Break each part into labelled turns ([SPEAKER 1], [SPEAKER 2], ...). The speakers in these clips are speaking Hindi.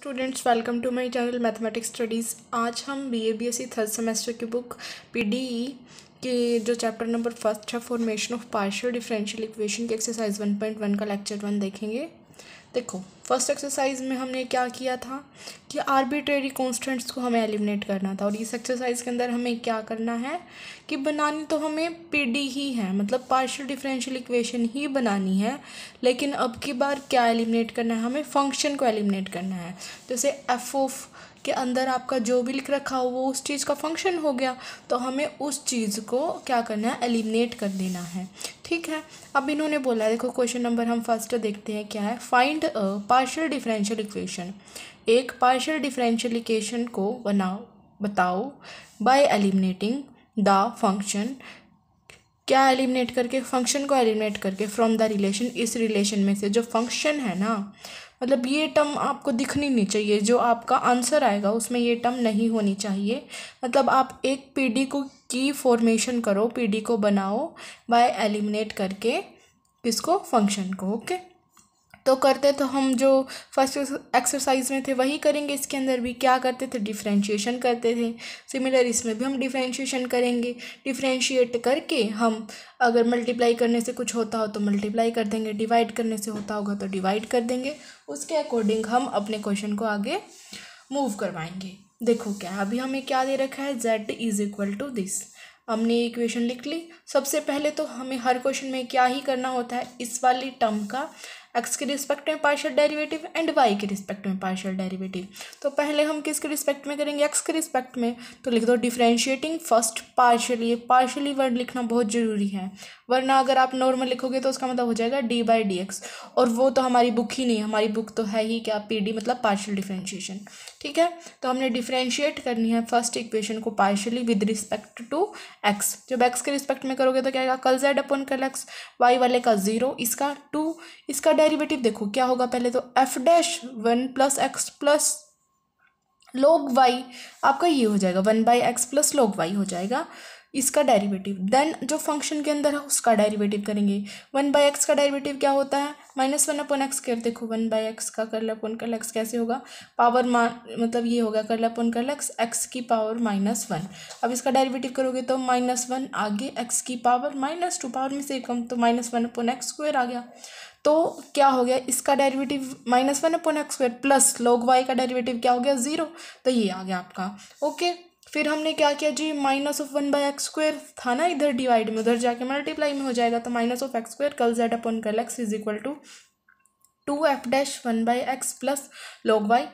[SPEAKER 1] Students welcome to my channel mathematics studies आज हम B A B S C third semester की बुक पी डी ई के जो चैप्टर नंबर फर्स्ट है formation of partial differential equation के एक्सरसाइज वन पॉइंट वन का लेक्चर वन देखेंगे देखो फर्स्ट एक्सरसाइज में हमने क्या किया था कि आर्बिट्रेरी कॉन्स्टेंट्स को हमें एलिमिनेट करना था और इस एक्सरसाइज के अंदर हमें क्या करना है कि बनानी तो हमें पी ही है मतलब पार्शियल डिफरेंशियल इक्वेशन ही बनानी है लेकिन अब की बार क्या एलिमिनेट करना है हमें फंक्शन को एलिमिनेट करना है जैसे एफ ऑफ के अंदर आपका जो भी लिख रखा हो वो उस चीज़ का फंक्शन हो गया तो हमें उस चीज़ को क्या करना है एलिमिनेट कर देना है ठीक है अब इन्होंने बोला देखो क्वेश्चन नंबर हम फर्स्ट देखते हैं क्या है find a partial differential equation एक पार्शियल डिफरेंशियल इक्वेशन को बनाओ बताओ बाय एलिमिनेटिंग द फंक्शन क्या एलिमिनेट करके फंक्शन को एलिमिनेट करके फ्रॉम द रिलेशन इस रिलेशन में से जो फंक्शन है ना मतलब ये टर्म आपको दिखनी नहीं चाहिए जो आपका आंसर आएगा उसमें ये टर्म नहीं होनी चाहिए मतलब आप एक पीडी को की फॉर्मेशन करो पीडी को बनाओ बाय एलिमिनेट करके किसको फंक्शन को ओके okay? तो करते तो हम जो फर्स्ट एक्सरसाइज में थे वही करेंगे इसके अंदर भी क्या करते थे डिफ्रेंशिएशन करते थे सिमिलर इसमें भी हम डिफ्रेंशिएशन करेंगे डिफ्रेंशिएट करके हम अगर मल्टीप्लाई करने से कुछ होता हो तो मल्टीप्लाई कर देंगे डिवाइड करने से होता होगा तो डिवाइड कर देंगे उसके अकॉर्डिंग हम अपने क्वेश्चन को आगे मूव करवाएंगे देखो क्या अभी हमें क्या दे रखा है z is equal to this हमने ये इक्वेशन लिख ली सबसे पहले तो हमें हर क्वेश्चन में क्या ही करना होता है इस वाली टर्म का एक्स के रिस्पेक्ट में पार्शियल डेरिवेटिव एंड वाई के रिस्पेक्ट में पार्शियल डेरिवेटिव तो पहले हम किसके रिस्पेक्ट में करेंगे एक्स के रिस्पेक्ट में तो लिख दो differentiating first partially partially word लिखना बहुत ज़रूरी है वरना अगर आप नॉर्मल लिखोगे तो उसका मतलब हो जाएगा डी बाई डी एक्स और वो तो हमारी बुक ही नहीं है हमारी बुक तो है ही क्या पी डी मतलब पार्शियल डिफ्रेंशिएशन ठीक है तो हमने डिफ्रेंशिएट करनी है फर्स्ट इक्वेशन को partially with respect to x जब एक्स के रिस्पेक्ट में करोगे तो क्या आएगा कल z upon curl x Y वाले का ज़ीरो इसका टू इसका डेरिवेटिव देखो क्या होगा पहले तो f dash one plus x plus log y आपका ये हो जाएगा one by x plus log y हो जाएगा इसका डेरिवेटिव देन जो फंक्शन के अंदर है उसका डेरिवेटिव करेंगे वन बाई एक्स का डेरिवेटिव क्या होता है माइनस वन अपन एक्स कर देखो वन बाई एक्स का कर्ल अपन कर्ल एक्स कैसे होगा पावर मा मतलब ये होगा curl upon curl x x की पावर माइनस वन अब इसका डेरिवेटिव करोगे तो माइनस वन आगे एक्स की पावर माइनस टू पावर में से कम तो minus one upon x square आ गया तो क्या हो गया इसका derivative minus one upon x square plus log y का डेरिवेटिव क्या हो गया ज़ीरो तो ये आ गया आपका ओके फिर हमने क्या किया जी minus of one by x square था ना इधर डिवाइड में उधर जाके मल्टीप्लाई में हो जाएगा तो minus of x square curl z upon curl x is equal to two f dash one by x plus log y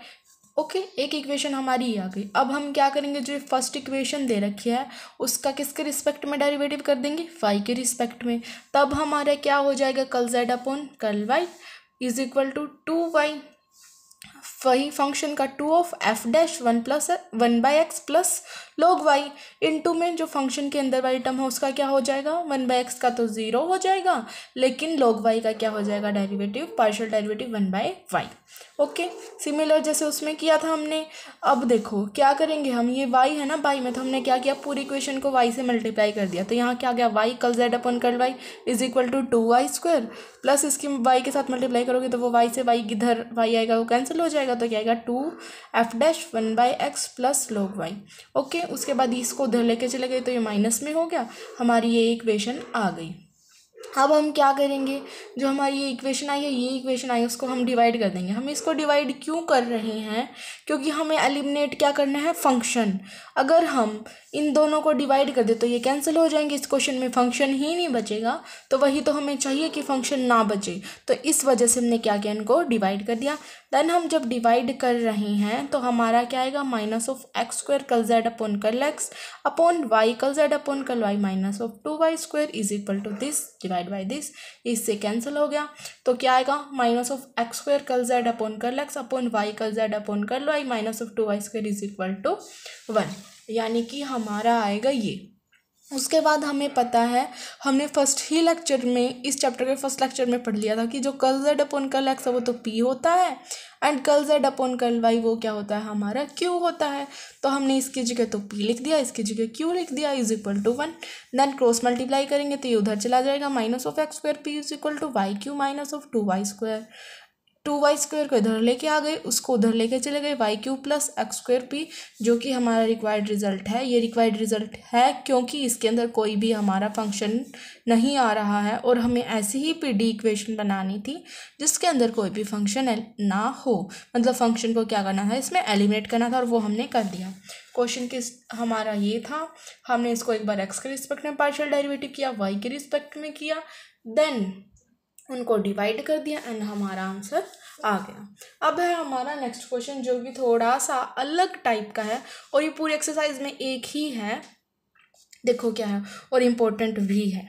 [SPEAKER 1] okay एक इक्वेशन हमारी ही आ गई अब हम क्या करेंगे जो फर्स्ट इक्वेशन दे रखी है उसका किसके रिस्पेक्ट में डेरिवेटिव कर देंगे फाइव के रिस्पेक्ट में तब हमारा क्या हो जाएगा curl z upon curl y is equal to two y वही फंक्शन का two of f dash one plus one by x plus log y into में जो फंक्शन के अंदर वाली टर्म है उसका क्या हो जाएगा वन बाई एक्स का तो ज़ीरो हो जाएगा लेकिन लॉग वाई का क्या हो जाएगा derivative partial derivative one by y okay similar जैसे उसमें किया था हमने अब देखो क्या करेंगे हम ये वाई है ना बाई में तो हमने क्या किया पूरी इक्वेशन को वाई से मल्टीप्लाई कर दिया तो यहाँ क्या गया Y curl z upon curl y is equal to two y square plus इसकी वाई के साथ मल्टीप्लाई करोगे तो वो वाई से वाई किधर वाई आएगा वो कैंसिल हो जाएगा जाएगा तो क्या आएगा two f dash one by x plus log y okay उसके बाद इसको उधर लेके चले गए तो ये माइनस में हो गया हमारी ये इक्वेशन आ गई अब हम क्या करेंगे जो हमारी ये इक्वेशन आई है ये इक्वेशन आई है उसको हम डिवाइड कर देंगे हम इसको डिवाइड क्यों कर रहे हैं क्योंकि हमें एलिमिनेट क्या करना है फंक्शन अगर हम इन दोनों को डिवाइड कर दे तो ये कैंसिल हो जाएंगे इस क्वेश्चन में फंक्शन ही नहीं बचेगा तो वही तो हमें चाहिए कि फंक्शन ना बचे तो इस वजह से हमने क्या किया इनको डिवाइड कर दिया देन हम जब डिवाइड कर रहे हैं तो हमारा क्या आएगा minus of x square curl z upon curl x upon y curl z upon curl y minus of two y square is equal to this divide by this इससे कैंसिल हो गया तो क्या आएगा minus of x square curl z upon curl x upon y curl z upon curl y minus of two y square is equal to one यानी कि हमारा आएगा ये उसके बाद हमें पता है हमने फर्स्ट ही लेक्चर में इस चैप्टर के फर्स्ट लेक्चर में पढ़ लिया था कि जो कल जेड अपन कल एक्स है वो तो पी होता है एंड कल जेड अपन कल वाई वो क्या होता है हमारा क्यू होता है तो हमने इसकी जगह तो पी लिख दिया इसकी जगह क्यू लिख दिया is equal to one then cross multiply करेंगे तो ये उधर चला जाएगा minus of x square p is equal to y q minus of two y square two y square को इधर लेके आ गए उसको उधर लेके चले गए y q plus x square p जो कि हमारा रिक्वायर्ड रिजल्ट है ये रिक्वायर्ड रिजल्ट है क्योंकि इसके अंदर कोई भी हमारा फंक्शन नहीं आ रहा है और हमें ऐसी ही पी डी इक्वेशन बनानी थी जिसके अंदर कोई भी फंक्शन ना हो मतलब फंक्शन को क्या करना था इसमें एलिमिनेट करना था और वो हमने कर दिया क्वेश्चन किस हमारा ये था हमने इसको एक बार एक्स के रिस्पेक्ट में पार्शियल डेरिवेटिव किया वाई के रिस्पेक्ट में किया देन उनको डिवाइड कर दिया एंड हमारा आंसर आ गया अब है हमारा नेक्स्ट क्वेश्चन जो कि थोड़ा सा अलग टाइप का है और ये पूरी एक्सरसाइज में एक ही है देखो क्या है और इम्पोर्टेंट भी है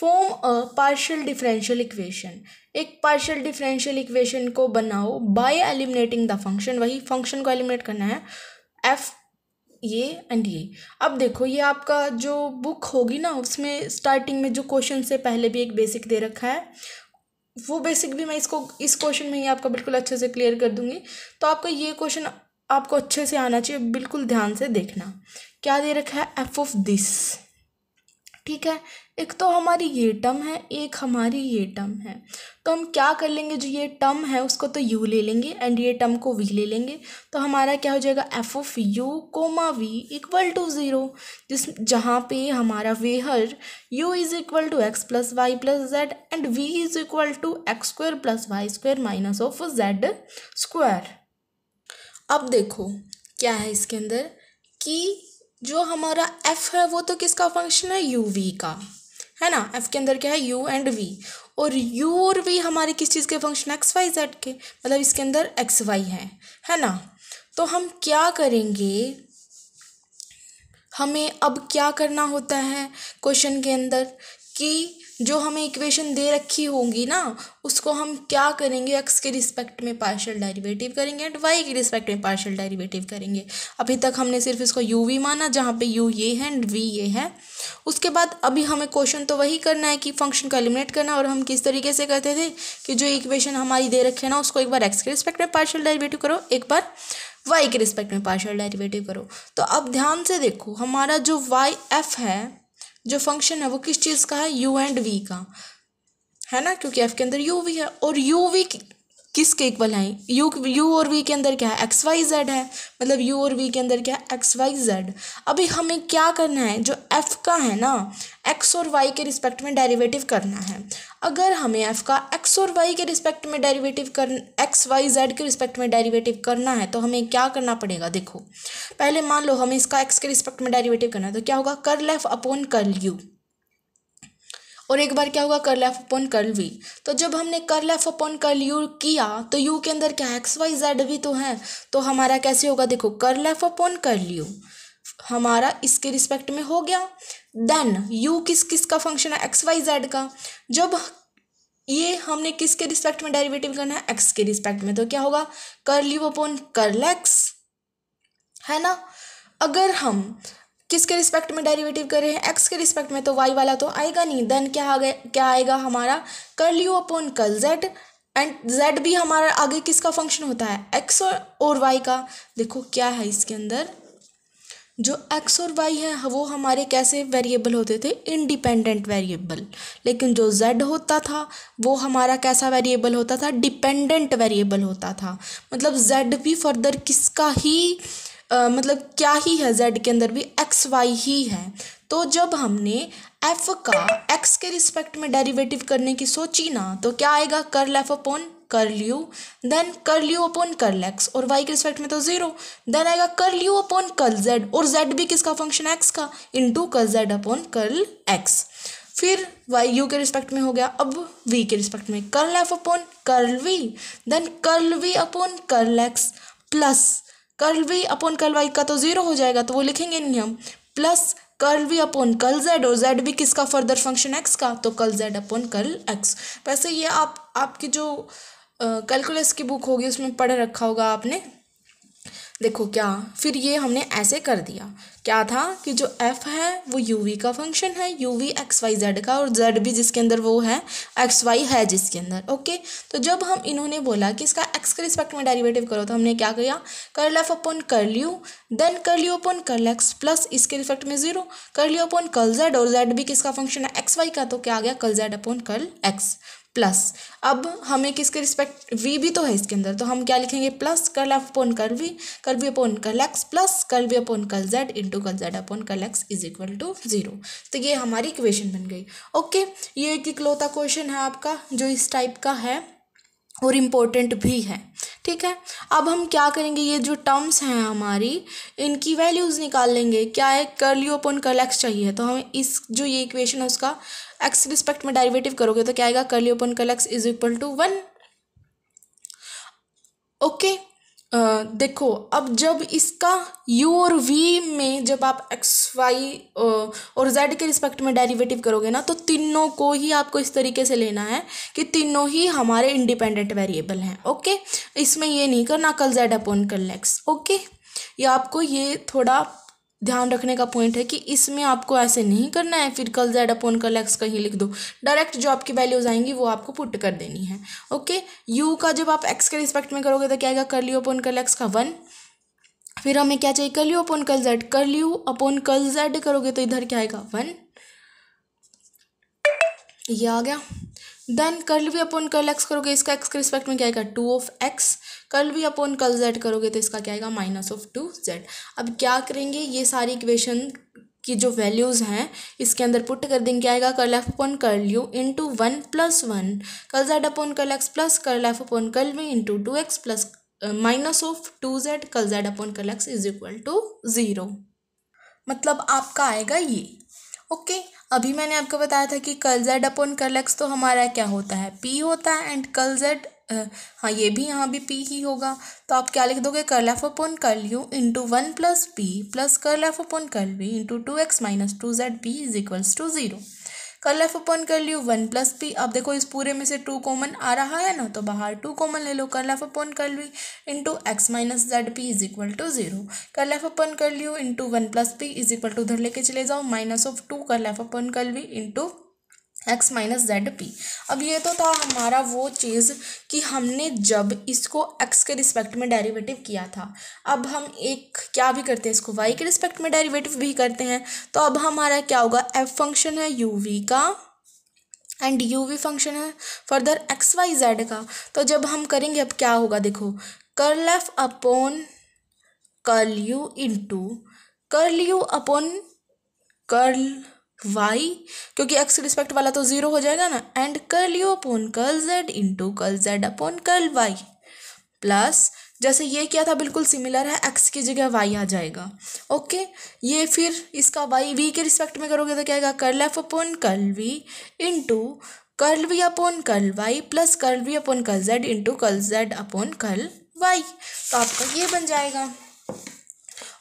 [SPEAKER 1] form a partial differential equation एक पार्शियल डिफरेंशियल इक्वेशन को बनाओ बाय एलिमिनेटिंग द फंक्शन वही फंक्शन को एलिमिनेट करना है एफ ये एंड ये अब देखो ये आपका जो बुक होगी ना उसमें स्टार्टिंग में जो क्वेश्चन से पहले भी एक बेसिक दे रखा है वो बेसिक भी मैं इसको इस क्वेश्चन में ही आपका बिल्कुल अच्छे से क्लियर कर दूंगी तो आपका ये क्वेश्चन आपको अच्छे से आना चाहिए बिल्कुल ध्यान से देखना क्या दे रखा है एफ ऑफ दिस ठीक है एक तो हमारी ये टर्म है एक हमारी ये टर्म है तो हम क्या कर लेंगे जो ये टर्म है उसको तो यू ले लेंगे एंड ये टर्म को वी ले लेंगे तो हमारा क्या हो जाएगा f of u comma v equal to zero जिस जहाँ पे हमारा where u is equal to x plus y plus z and v is equal to x square plus y square minus of z square अब देखो क्या है इसके अंदर कि जो हमारा एफ है वो तो किसका फंक्शन है यू वी का है ना एफ के अंदर क्या है यू एंड वी और यू और वी हमारे किस चीज़ के फंक्शन एक्स वाई जेड के मतलब इसके अंदर एक्स वाई है है ना तो हम क्या करेंगे हमें अब क्या करना होता है क्वेश्चन के अंदर कि जो हमें इक्वेशन दे रखी होगी ना उसको हम क्या करेंगे एक्स के रिस्पेक्ट में पार्शियल डेरिवेटिव करेंगे एंड वाई के रिस्पेक्ट में पार्शियल डेरिवेटिव करेंगे अभी तक हमने सिर्फ इसको यू वी माना जहाँ पे यू ये है एंड वी ये है उसके बाद अभी हमें क्वेश्चन तो वही करना है कि फंक्शन को एलिमिनेट करना और हम किस तरीके से करते थे कि जो इक्वेशन हमारी दे रखी है ना उसको एक बार एक्स के रिस्पेक्ट में पार्शियल डेरिवेटिव करो एक बार वाई के रिस्पेक्ट में पार्शियल डेरिवेटिव करो तो अब ध्यान से देखो हमारा जो वाई एफ है जो फंक्शन है वो किस चीज़ का है यू एंड वी का है ना क्योंकि एफ के अंदर यू वी है और यू वी किसके इक्वल हैं यू यू और वी के अंदर क्या है एक्स वाई जेड है मतलब यू और वी के अंदर क्या है एक्स वाई जेड अभी हमें क्या करना है जो एफ़ का है ना एक्स और वाई के रिस्पेक्ट में डेरिवेटिव करना है अगर हमें एफ़ का एक्स और वाई के रिस्पेक्ट में डेरिवेटिव कर एक्स वाई जेड के रिस्पेक्ट में डेरिवेटिव करना है तो हमें क्या करना पड़ेगा देखो पहले मान लो हमें इसका एक्स के रिस्पेक्ट में डेरिवेटिव करना है तो क्या होगा कर लेफ अपॉन कर यू और एक बार क्या होगा curl f upon curl v तो जब हमने curl f upon curl u किया तो यू के अंदर क्या एक्स वाई जेड भी तो है तो हमारा कैसे होगा देखो curl f upon curl u हमारा इसके रिस्पेक्ट में हो गया देन यू किस किस का फंक्शन है एक्स वाई जेड का जब ये हमने किसके रिस्पेक्ट में डेरिवेटिव करना है एक्स के रिस्पेक्ट में तो क्या होगा curl u upon curl x है ना अगर हम किसके रिस्पेक्ट में डेरिवेटिव कर रहे हैं एक्स के रिस्पेक्ट में तो वाई वाला तो आएगा नहीं देन क्या आ गया क्या आएगा हमारा curl u upon curl z and z भी हमारा आगे किसका फंक्शन होता है एक्स और वाई का देखो क्या है इसके अंदर जो एक्स और वाई है वो हमारे कैसे वेरिएबल होते थे इंडिपेंडेंट वेरिएबल लेकिन जो जेड होता था वो हमारा कैसा वेरिएबल होता था डिपेंडेंट वेरिएबल होता था मतलब जेड भी फर्दर किसका ही मतलब क्या ही है जेड के अंदर भी एक्स वाई ही है तो जब हमने एफ का एक्स के रिस्पेक्ट में डेरिवेटिव करने की सोची ना तो क्या आएगा curl f upon curl u then curl u upon curl x और वाई के रिस्पेक्ट में तो ज़ीरो देन आएगा curl u upon curl z और जेड भी किसका फंक्शन एक्स का into curl z upon curl x फिर वाई यू के रिस्पेक्ट में हो गया अब वी के रिस्पेक्ट में curl f upon curl v then curl v upon curl x plus curl v upon curl y का तो जीरो हो जाएगा तो वो लिखेंगे नहीं हम plus curl v upon curl z और जेड भी किसका फर्दर फंक्शन एक्स का तो curl z upon curl x वैसे ये आप आपकी जो कैलकुलस की बुक होगी उसमें पढ़ रखा होगा आपने देखो क्या फिर ये हमने ऐसे कर दिया क्या था कि जो f है वो यू वी का फंक्शन है u v x y z का और जेड भी जिसके अंदर वो है एक्स वाई है जिसके अंदर ओके तो जब हम इन्होंने बोला कि इसका x के रिस्पेक्ट में डेरिवेटिव करो तो हमने क्या किया करल एफ अपॉन कर u then curl u upon curl x plus इसके रिस्पेक्ट में zero curl u upon curl z और जेड भी किसका फंक्शन है एक्स वाई का तो क्या आ गया curl z upon curl x plus अब हमें किसके रिस्पेक्ट वी भी तो है इसके अंदर तो हम क्या लिखेंगे plus curl f upon curl v curl v upon curl x plus curl v upon curl z into curl z upon curl x is equal to zero तो ये हमारी इक्वेशन बन गई ओके ये एक इकलौता क्वेश्चन है आपका जो इस टाइप का है और इम्पोर्टेंट भी है ठीक है अब हम क्या करेंगे ये जो टर्म्स हैं हमारी इनकी वैल्यूज़ निकाल लेंगे क्या है curl u upon curl x चाहिए तो हमें इस जो ये इक्वेशन है उसका एक्स रिस्पेक्ट में डेरिवेटिव करोगे तो क्या आएगा curly open curl x is equal to one okay देखो अब जब इसका u और v में जब आप x, y और z के रिस्पेक्ट में डेरिवेटिव करोगे ना तो तीनों को ही आपको इस तरीके से लेना है कि तीनों ही हमारे इंडिपेंडेंट वेरिएबल हैं ओके इसमें ये नहीं करना curl z upon curl x okay ये आपको ये थोड़ा ध्यान रखने का पॉइंट है कि इसमें आपको ऐसे नहीं करना है फिर कल जेड अपॉन कल एक्स कहीं लिख दो डायरेक्ट जो आपकी वैल्यूज आएंगी वो आपको पुट कर देनी है ओके यू का जब आप एक्स के रिस्पेक्ट में करोगे तो क्या आएगा curl u upon curl x का वन फिर हमें क्या चाहिए कर लियो अपॉन कल जेड कर लियो अपॉन कल जेड करोगे तो इधर क्या आएगा वन ये आ गया देन कर्ल भी अपन कर्ल एक्स करोगे इसका एक्स के रिस्पेक्ट में क्या आएगा टू ऑफ एक्स कर्ल भी अपन कल जेड करोगे तो इसका क्या आएगा माइनस ऑफ टू जेड अब क्या करेंगे ये सारी इक्वेशन की जो वैल्यूज़ हैं इसके अंदर पुट कर देंगे आएगा curl f upon curl u into one plus one curl z upon curl x plus curl f upon curl v into two x plus minus of two z curl z upon curl x is equal to zero मतलब आपका आएगा ये ओके अभी मैंने आपको बताया था कि कल जेड अपॉन कल एक्स तो हमारा क्या होता है पी होता है एंड कल जेड हाँ ये भी यहाँ भी पी ही होगा तो आप क्या लिख दोगे curl f upon curl u into one plus p plus curl f upon curl v into two x minus two z p is equals to zero curl f upon curl u one plus P अब देखो इस पूरे में से टू कॉमन आ रहा है ना तो बाहर टू कॉमन ले लो कल f upon curl v into x minus z p is equal to zero curl f upon curl u into one plus p is equal to उधर लेके चले जाओ minus of two curl f upon curl v into x minus z p अब ये तो था हमारा वो चीज़ कि हमने जब इसको एक्स के रिस्पेक्ट में डेरिवेटिव किया था अब हम एक क्या भी करते हैं इसको वाई के रिस्पेक्ट में डेरिवेटिव भी करते हैं तो अब हमारा क्या होगा एफ फंक्शन है यू वी का एंड यू वी फंक्शन है फर्दर एक्स वाई जेड का तो जब हम करेंगे अब क्या होगा देखो curl f upon curl u into curl u upon curl y क्योंकि एक्स रिस्पेक्ट वाला तो ज़ीरो हो जाएगा ना and curl u upon curl z into curl z upon curl y plus जैसे ये क्या था बिल्कुल सिमिलर है एक्स की जगह वाई आ जाएगा ओके ये फिर इसका वाई वी के रिस्पेक्ट में करोगे तो क्या आएगा curl f upon curl v into curl v upon curl y plus curl v upon curl z into curl z upon curl y तो आपका ये बन जाएगा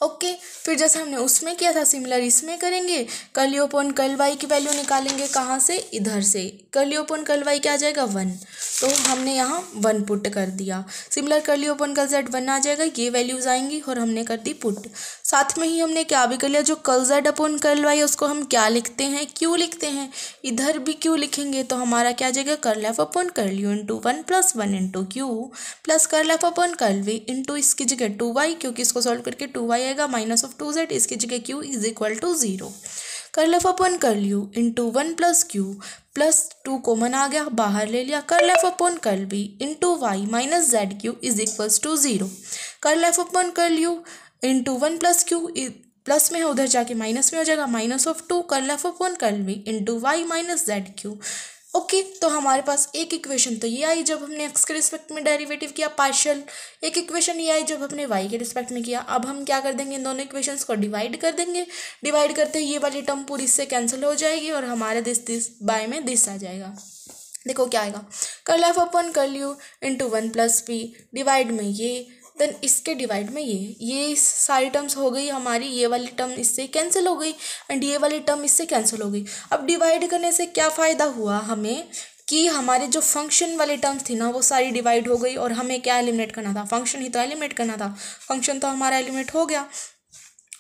[SPEAKER 1] ओके फिर जैसे हमने उसमें किया था सिमिलर इसमें करेंगे कल ओपन कल वाई की वैल्यू निकालेंगे कहाँ से इधर से कल ओपन कल वाई क्या आ जाएगा वन तो हमने यहाँ वन पुट कर दिया सिमिलर कल ओपन कल जेड वन आ जाएगा ये वैल्यूज आएंगी और हमने कर दी पुट साथ में ही हमने क्या भी कर लिया जो कल जेड अपोन कल वाई उसको हम क्या लिखते हैं क्यों लिखते हैं इधर भी क्यों लिखेंगे तो हमारा क्या आ जाएगा curl f upon curl u into one plus one into q plus curl f upon curl v into इसकी जगह टू वाई क्योंकि इसको सॉल्व करके टू वाई जाएगा माइनस ऑफ टू जेड इसकी जगह q is equal to zero curl f upon curl u two one plus q plus two common आ गया बाहर ले लिया curl f upon curl b two y minus z q is equals to zero curl f upon curl u two one plus q plus में है उधर जाके माइनस में हो जाएगा minus of two curl f upon curl b two y minus z q okay okay, तो हमारे पास एक इक्वेशन तो ये आई जब हमने एक्स के रिस्पेक्ट में डेरिवेटिव किया पार्शियल एक इक्वेशन ये आई जब हमने वाई के रिस्पेक्ट में किया अब हम क्या कर देंगे इन दोनों इक्वेशंस को डिवाइड कर देंगे डिवाइड करते ही ये वाली टर्म पूरी इससे कैंसिल हो जाएगी और हमारे दिस दिस बाय में दिस आ जाएगा देखो क्या आएगा curl f upon curl u into one plus p divide में ये देन इसके डिवाइड में ये ये सारी टर्म्स हो गई हमारी ये वाली टर्म इससे कैंसिल हो गई एंड ये वाली टर्म इससे कैंसिल हो गई अब डिवाइड करने से क्या फ़ायदा हुआ हमें कि हमारे जो फंक्शन वाली टर्म्स थी ना वो सारी डिवाइड हो गई और हमें क्या एलिमिनेट करना था फंक्शन ही तो एलिमिनेट करना था फंक्शन तो हमारा एलिमिनेट हो गया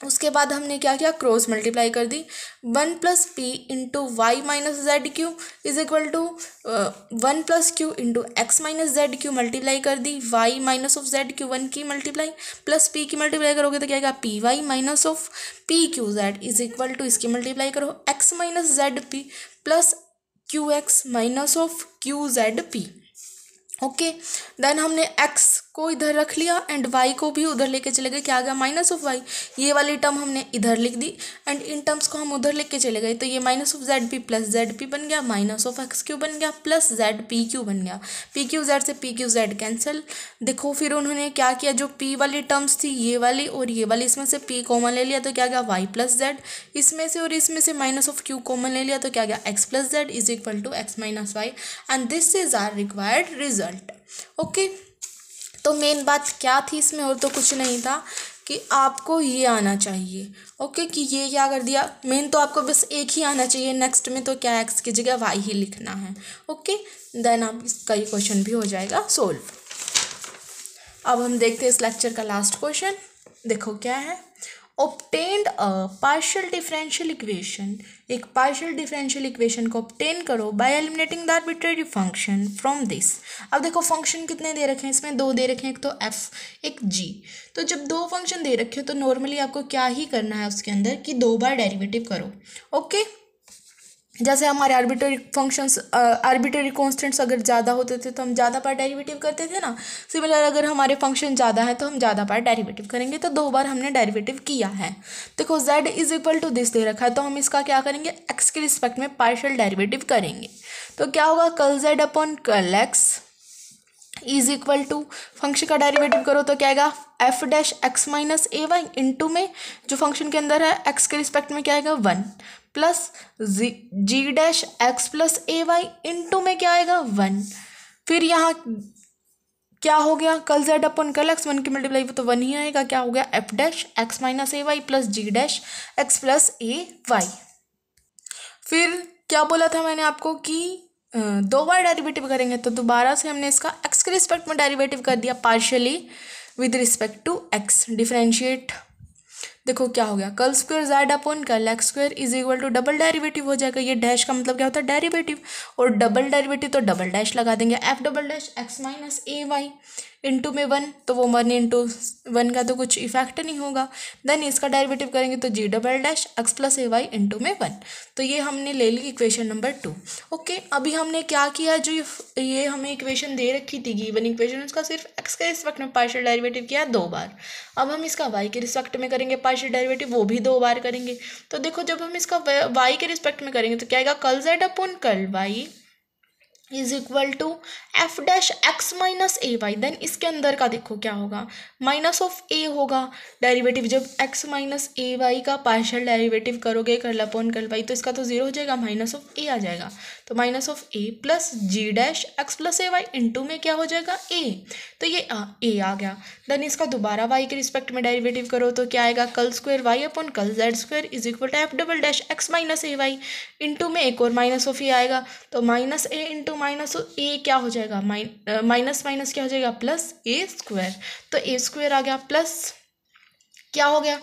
[SPEAKER 1] उसके बाद हमने क्या किया क्रॉस मल्टीप्लाई कर दी one plus p into y minus z q is equal to one plus q into x minus z q multiply कर दी y minus of z q one की मल्टीप्लाई प्लस पी की मल्टीप्लाई करोगे तो क्या क्या p y minus of p q z is equal to इसकी मल्टीप्लाई करो x minus z p plus q x minus of q z p okay then हमने एक्स को इधर रख लिया एंड वाई को भी उधर लेके चले गए क्या आ गया माइनस ऑफ वाई ये वाली टर्म हमने इधर लिख दी एंड इन टर्म्स को हम उधर लेके चले गए तो ये minus of z p plus z p बन गया माइनस ऑफ एक्स क्यू बन गया प्लस जेड पी क्यू बन गया पी क्यू जेड से पी क्यू जेड कैंसिल देखो फिर उन्होंने क्या किया जो पी वाली टर्म्स थी ये वाली और ये वाली इसमें से पी कॉमन ले लिया तो क्या गया वाई प्लस जेड इसमें से और इसमें से माइनस ऑफ क्यू कॉमन ले लिया तो क्या गया x plus z is equal to x minus y and this is our required result okay तो मेन बात क्या थी इसमें और तो कुछ नहीं था कि आपको ये आना चाहिए ओके कि ये क्या कर दिया मेन तो आपको बस एक ही आना चाहिए नेक्स्ट में तो क्या एक्स की जगह वाई ही लिखना है ओके देन आप इसका ये क्वेश्चन भी हो जाएगा सोल्व अब हम देखते हैं इस लेक्चर का लास्ट क्वेश्चन देखो क्या है obtained a partial differential equation एक पार्शियल डिफरेंशियल इक्वेशन को ऑप्टेन करो by eliminating the arbitrary function from this अब देखो फंक्शन कितने दे रखे हैं इसमें दो दे रखे हैं एक तो एफ एक जी तो जब दो फंक्शन दे रखे हो तो नॉर्मली आपको क्या ही करना है उसके अंदर कि दो बार डेरिवेटिव करो ओके okay? जैसे हमारे आर्बिटरी फंक्शंस आर्बिटरी कॉन्स्टेंट्स अगर ज़्यादा होते थे तो हम ज़्यादा पार डेरिवेटिव करते थे ना सिमिलर अगर हमारे फंक्शन ज़्यादा है तो हम ज़्यादा पार डेरिवेटिव करेंगे तो दो बार हमने डेरिवेटिव किया है देखो z is equal to this दे रखा है तो हम इसका क्या करेंगे एक्स के रिस्पेक्ट में पार्शल डेरीवेटिव करेंगे तो क्या होगा curl z upon curl x is equal to function का डेरिवेटिव करो तो क्या आएगा f dash x minus a y into में जो फंक्शन के अंदर है एक्स के रिस्पेक्ट में क्या आएगा one plus g dash x plus a y into में क्या आएगा वन फिर यहाँ क्या हो गया curl z upon curl x one की मल्टीप्लाई तो वन ही आएगा क्या हो गया f dash x minus a y plus g dash x plus a y फिर क्या बोला था मैंने आपको कि दो बार डेरिवेटिव करेंगे तो दोबारा से हमने इसका एक्स के रिस्पेक्ट में डेरिवेटिव कर दिया partially with respect to x differentiate देखो क्या हो गया curl square z upon curl x square is equal to double derivative हो जाएगा ये डैश का मतलब क्या होता है डेरिवेटिव और डबल डेरिवेटिव तो डबल डैश लगा देंगे f double dash x minus a y into में वन तो वो वन इंटू वन का तो कुछ इफेक्ट नहीं होगा देन इसका डेरिवेटिव करेंगे तो g double dash x plus a y into में वन तो ये हमने ले ली इक्वेशन नंबर टू ओके अभी हमने क्या किया जो ये हमें इक्वेशन दे रखी थी गिवन इक्वेशन उसका सिर्फ एक्स के रिस्पेक्ट में पार्शल डेरिवेटिव किया दो बार अब हम इसका वाई के रिस्पेक्ट में करेंगे पार्शियल डेरिवेटिव वो भी दो बार करेंगे तो देखो जब हम इसका वाई के रिस्पेक्ट में करेंगे तो क्या आएगा कल z upon curl y is equal to f dash x minus a y then इसके अंदर का देखो क्या होगा माइनस ऑफ ए होगा डेरिवेटिव जब एक्स माइनस ए वाई का पार्शल डेरिवेटिव करोगे कर्ल अपॉन कर्ल वाई तो इसका तो जीरो हो जाएगा माइनस ऑफ ए आ जाएगा तो minus of a plus g dash x plus a y into में क्या हो जाएगा ए तो ये आ, ए आ गया देन इसका दोबारा वाई के रिस्पेक्ट में डेरिवेटिव करो तो क्या आएगा curl square y upon curl z square is equal to f double dash x minus a y into में एक और माइनस ऑफ ए आएगा तो माइनस ए इंटू माइनस हो ए क्या हो जाएगा माइन माइनस माइनस क्या हो जाएगा प्लस ए स्क्वायर तो ए स्क्वायर आ गया प्लस क्या हो गया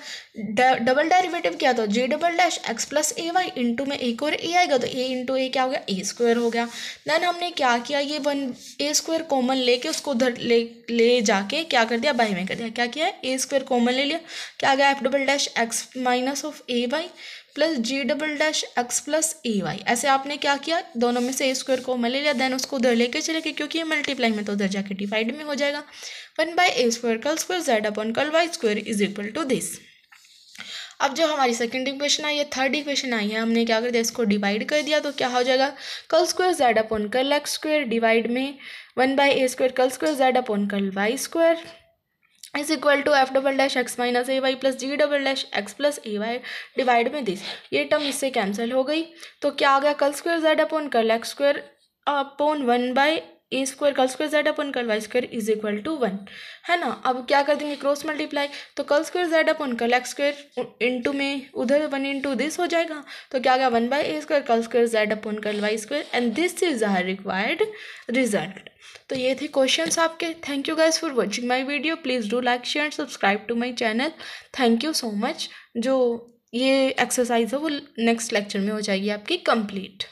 [SPEAKER 1] डबल डेरिवेटिव क्या था g double dash x plus a y into में एक और ए आएगा तो ए इंटू ए क्या हो गया ए स्क्वायर हो गया देन हमने क्या किया ये वन ए स्क्वायर कॉमन लेके उसको उधर ले ले जाके क्या कर दिया बाई में कर दिया क्या किया ए स्क्वायर कॉमन ले लिया क्या आ गया f double dash x minus of a y plus g double dash x plus a y ऐसे आपने क्या किया दोनों में से ए स्क्वायर को मैं ले लिया देन उसको उधर लेके चले गए क्योंकि ये मल्टीप्लाई में तो उधर जाके डिवाइड में हो जाएगा one by a square curl square z upon curl y square is equal to this अब जो हमारी सेकंड इक्वेशन आई है थर्ड इक्वेशन आई है हमने क्या कर दिया इसको डिवाइड कर दिया तो क्या हो जाएगा curl square z upon curl x square divide में one by a square curl square z upon curl y square is equal to f double dash x minus a y plus g double dash x plus a y divide में दिस ये टर्म इससे कैंसिल हो गई तो क्या आ गया curl square z upon curl x square upon one by a square curl square z upon curl y square is equal to one है ना अब क्या कर देंगे क्रॉस मल्टीप्लाई तो कल square z upon curl x square into में उधर वन इंटू दिस हो जाएगा तो क्या गया one by a square curl square z upon curl y square and this is our required result तो ये थे क्वेश्चन आपके thank you guys for watching my video please do like share and subscribe to my channel thank you so much जो ये एक्सरसाइज है वो नेक्स्ट लेक्चर में हो जाएगी आपकी कंप्लीट